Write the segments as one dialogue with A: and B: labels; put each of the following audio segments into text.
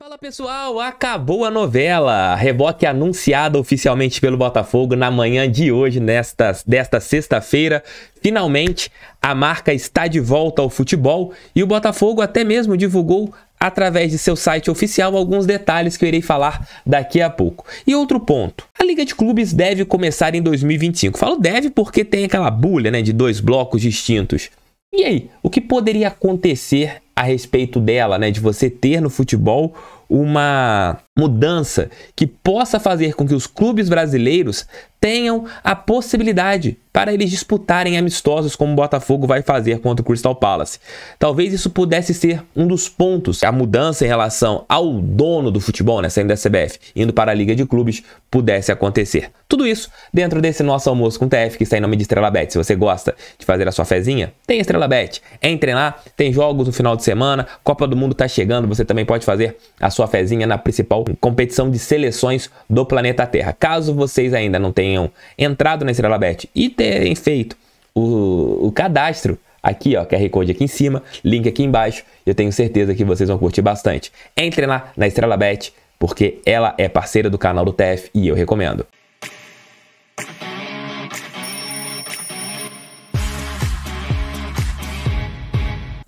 A: Fala pessoal, acabou a novela. Reboque anunciada oficialmente pelo Botafogo na manhã de hoje, nesta, desta sexta-feira. Finalmente, a marca está de volta ao futebol e o Botafogo até mesmo divulgou através de seu site oficial alguns detalhes que eu irei falar daqui a pouco. E outro ponto, a Liga de Clubes deve começar em 2025. Falo deve porque tem aquela bulha né, de dois blocos distintos. E aí, o que poderia acontecer a respeito dela, né? De você ter no futebol uma mudança que possa fazer com que os clubes brasileiros tenham a possibilidade para eles disputarem amistosos como o Botafogo vai fazer contra o Crystal Palace. Talvez isso pudesse ser um dos pontos, a mudança em relação ao dono do futebol, né, saindo da CBF, indo para a Liga de Clubes, pudesse acontecer. Tudo isso dentro desse nosso almoço com o TF que está em nome de Estrela Bet. Se você gosta de fazer a sua fezinha, tem Estrela Bet. Entrem lá, tem jogos no final de semana, Copa do Mundo está chegando, você também pode fazer a sua fezinha na principal competição de seleções do planeta Terra. Caso vocês ainda não tenham entrado na Estrela Bet e terem feito o, o cadastro, aqui, ó, QR Code aqui em cima, link aqui embaixo. Eu tenho certeza que vocês vão curtir bastante. Entre lá na Estrela Bet, porque ela é parceira do canal do TF e eu recomendo.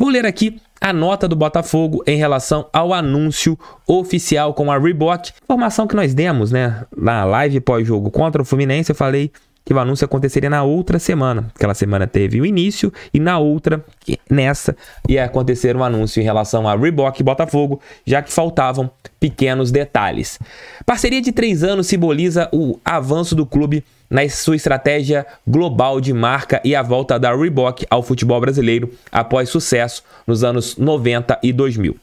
A: Vou ler aqui a nota do Botafogo em relação ao anúncio oficial com a Reebok. Informação que nós demos, né, na live pós-jogo contra o Fluminense, eu falei que o anúncio aconteceria na outra semana. Aquela semana teve o início e na outra, nessa, ia acontecer um anúncio em relação a Reebok e Botafogo, já que faltavam pequenos detalhes. Parceria de três anos simboliza o avanço do clube na sua estratégia global de marca e a volta da Reebok ao futebol brasileiro após sucesso nos anos 90 e 2000.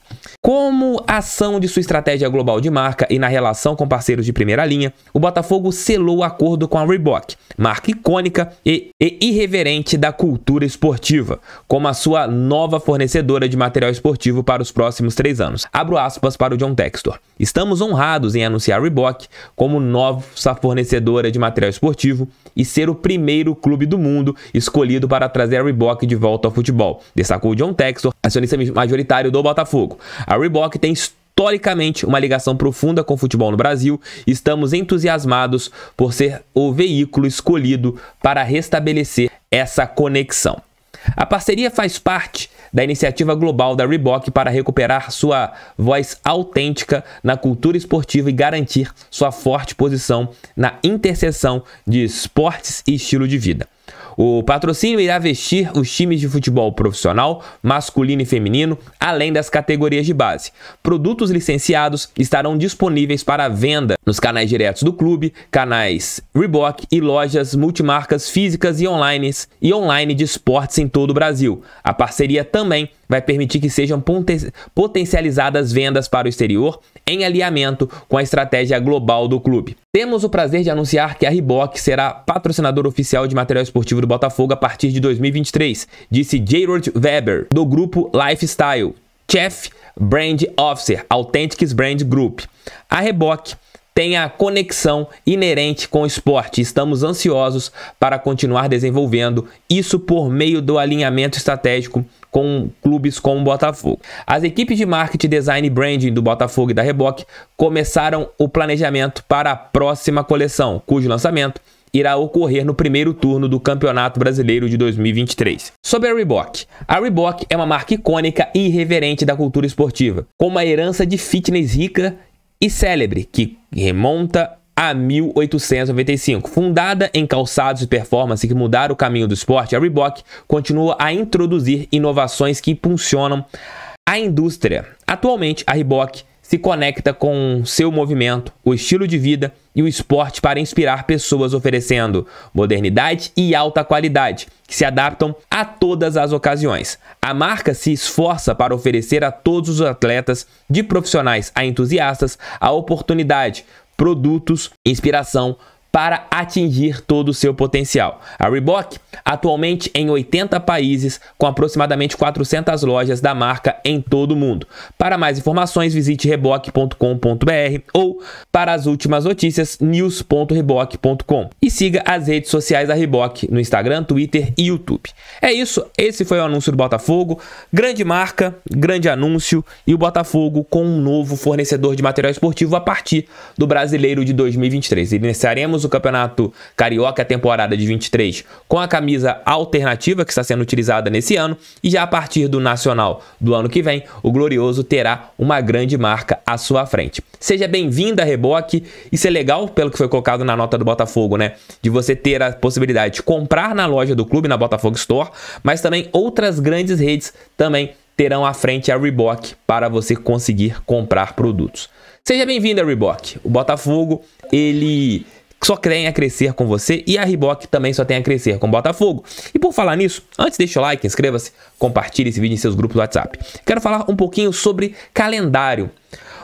A: Como ação de sua estratégia global de marca e na relação com parceiros de primeira linha, o Botafogo selou o acordo com a Reebok, marca icônica e, e irreverente da cultura esportiva, como a sua nova fornecedora de material esportivo para os próximos três anos. Abro aspas para o John Texto. Store. Estamos honrados em anunciar a Reebok como nossa fornecedora de material esportivo e ser o primeiro clube do mundo escolhido para trazer a Reebok de volta ao futebol, destacou John Textor, acionista majoritário do Botafogo. A Reebok tem historicamente uma ligação profunda com o futebol no Brasil, e estamos entusiasmados por ser o veículo escolhido para restabelecer essa conexão. A parceria faz parte da iniciativa global da Reebok para recuperar sua voz autêntica na cultura esportiva e garantir sua forte posição na interseção de esportes e estilo de vida. O patrocínio irá vestir os times de futebol profissional, masculino e feminino, além das categorias de base. Produtos licenciados estarão disponíveis para venda nos canais diretos do clube, canais Reebok e lojas multimarcas físicas e online e online de esportes em todo o Brasil. A parceria também vai permitir que sejam potencializadas vendas para o exterior em alinhamento com a estratégia global do clube. Temos o prazer de anunciar que a Reebok será patrocinador oficial de material esportivo do Botafogo a partir de 2023, disse Jared Weber, do grupo Lifestyle, Chef Brand Officer, Authentics Brand Group. A Reebok tem a conexão inerente com o esporte. Estamos ansiosos para continuar desenvolvendo isso por meio do alinhamento estratégico com clubes como o Botafogo. As equipes de marketing, design e branding do Botafogo e da Reboque começaram o planejamento para a próxima coleção, cujo lançamento irá ocorrer no primeiro turno do Campeonato Brasileiro de 2023. Sobre a Reebok. A Reebok é uma marca icônica e irreverente da cultura esportiva, com uma herança de fitness rica e célebre, que remonta a 1895. Fundada em calçados e performance que mudaram o caminho do esporte, a Reebok continua a introduzir inovações que impulsionam a indústria. Atualmente, a Reebok se conecta com seu movimento, o estilo de vida e o esporte para inspirar pessoas oferecendo modernidade e alta qualidade, que se adaptam a todas as ocasiões. A marca se esforça para oferecer a todos os atletas, de profissionais a entusiastas, a oportunidade, produtos, inspiração para atingir todo o seu potencial. A Reebok, atualmente em 80 países, com aproximadamente 400 lojas da marca em todo o mundo. Para mais informações, visite reboque.com.br ou, para as últimas notícias, news.reboque.com. E siga as redes sociais da Reebok no Instagram, Twitter e YouTube. É isso, esse foi o anúncio do Botafogo. Grande marca, grande anúncio e o Botafogo com um novo fornecedor de material esportivo a partir do Brasileiro de 2023. Iniciaremos terminamos o Campeonato Carioca a temporada de 23 com a camisa alternativa que está sendo utilizada nesse ano e já a partir do Nacional do ano que vem, o Glorioso terá uma grande marca à sua frente. Seja bem-vindo a Reboque, isso é legal pelo que foi colocado na nota do Botafogo, né? De você ter a possibilidade de comprar na loja do clube, na Botafogo Store, mas também outras grandes redes também terão à frente a Reebok para você conseguir comprar produtos. Seja bem-vindo a Reebok. O Botafogo, ele só tem a crescer com você e a Riboc também só tem a crescer com o Botafogo. E por falar nisso, antes deixa o like, inscreva-se, compartilhe esse vídeo em seus grupos do WhatsApp. Quero falar um pouquinho sobre calendário.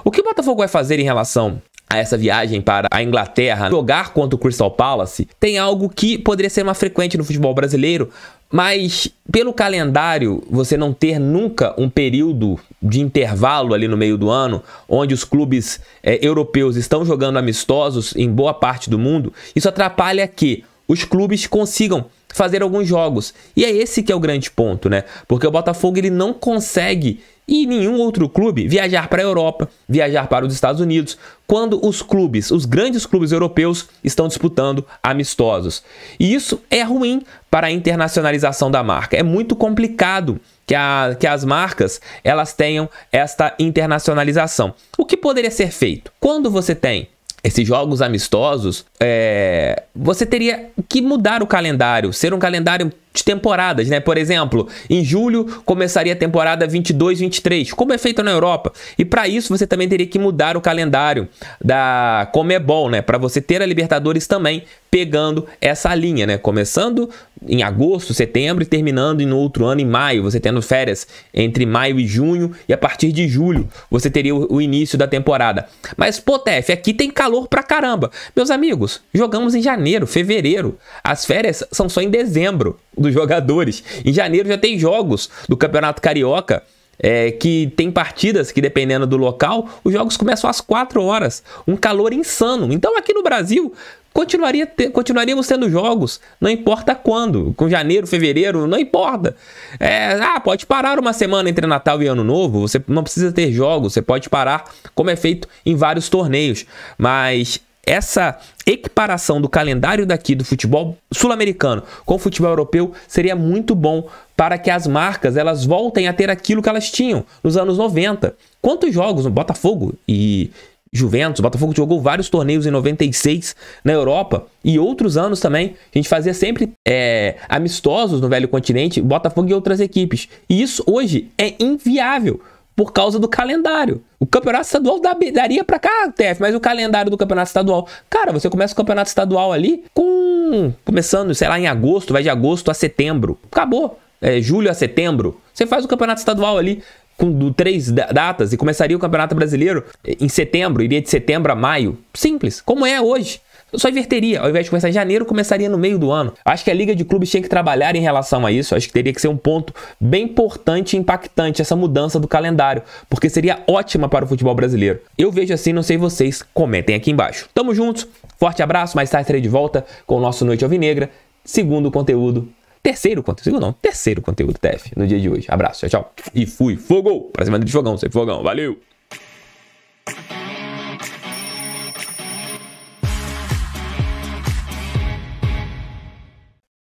A: O que o Botafogo vai fazer em relação a essa viagem para a Inglaterra, jogar contra o Crystal Palace, tem algo que poderia ser mais frequente no futebol brasileiro, mas pelo calendário, você não ter nunca um período de intervalo ali no meio do ano, onde os clubes é, europeus estão jogando amistosos em boa parte do mundo, isso atrapalha que os clubes consigam fazer alguns jogos. E é esse que é o grande ponto, né? Porque o Botafogo ele não consegue e nenhum outro clube viajar para a Europa, viajar para os Estados Unidos, quando os clubes, os grandes clubes europeus estão disputando amistosos. E isso é ruim para a internacionalização da marca. É muito complicado que, a, que as marcas elas tenham esta internacionalização. O que poderia ser feito? Quando você tem esses jogos amistosos, é, você teria que mudar o calendário, ser um calendário de temporadas, né? Por exemplo, em julho começaria a temporada 22, 23, como é feito na Europa. E para isso você também teria que mudar o calendário da Comebol, né? Para você ter a Libertadores também pegando essa linha, né? Começando em agosto, setembro e terminando no outro ano em maio, você tendo férias entre maio e junho e a partir de julho você teria o, início da temporada. Mas pô, Tef, aqui tem calor pra caramba. Meus amigos, jogamos. Jogamos em janeiro, fevereiro. As férias são só em dezembro dos jogadores. Em janeiro já tem jogos do Campeonato Carioca. É, que tem partidas que, dependendo do local, os jogos começam às 4 horas. Um calor insano. Então, aqui no Brasil, continuaria ter continuaríamos tendo jogos, não importa quando, com janeiro, fevereiro, não importa. É, ah, pode parar uma semana entre Natal e Ano Novo, você não precisa ter jogos, você pode parar, como é feito em vários torneios, mas essa equiparação do calendário daqui do futebol sul-americano com o futebol europeu seria muito bom para que as marcas elas voltem a ter aquilo que elas tinham nos anos 90. Quantos jogos no Botafogo e Juventus, Botafogo jogou vários torneios em 96 na Europa e outros anos também. A gente fazia sempre é, amistosos no Velho Continente, Botafogo e outras equipes. E isso hoje é inviável, por causa do calendário. O campeonato estadual daria para cá, TF, mas o calendário do campeonato estadual. Cara, você começa o campeonato estadual ali com. começando, sei lá, em agosto, vai de agosto a setembro. Acabou. É, julho a setembro. Você faz o campeonato estadual ali com do, três datas e começaria o campeonato brasileiro em setembro, iria de setembro a maio. Simples, como é hoje. Eu só inverteria. Ao invés de começar em janeiro, começaria no meio do ano. Acho que a Liga de Clubes tinha que trabalhar em relação a isso. Acho que teria que ser um ponto bem importante e impactante essa mudança do calendário, porque seria ótima para o futebol brasileiro. Eu vejo assim, não sei vocês, comentem aqui embaixo. Tamo juntos, forte abraço, mais tarde estarei de volta com o nosso Noite Alvinegra, segundo conteúdo, terceiro conteúdo, segundo não, terceiro conteúdo TF no dia de hoje. Abraço, tchau, tchau. E fui, fogo! Pra cima de fogão, sem fogão, valeu!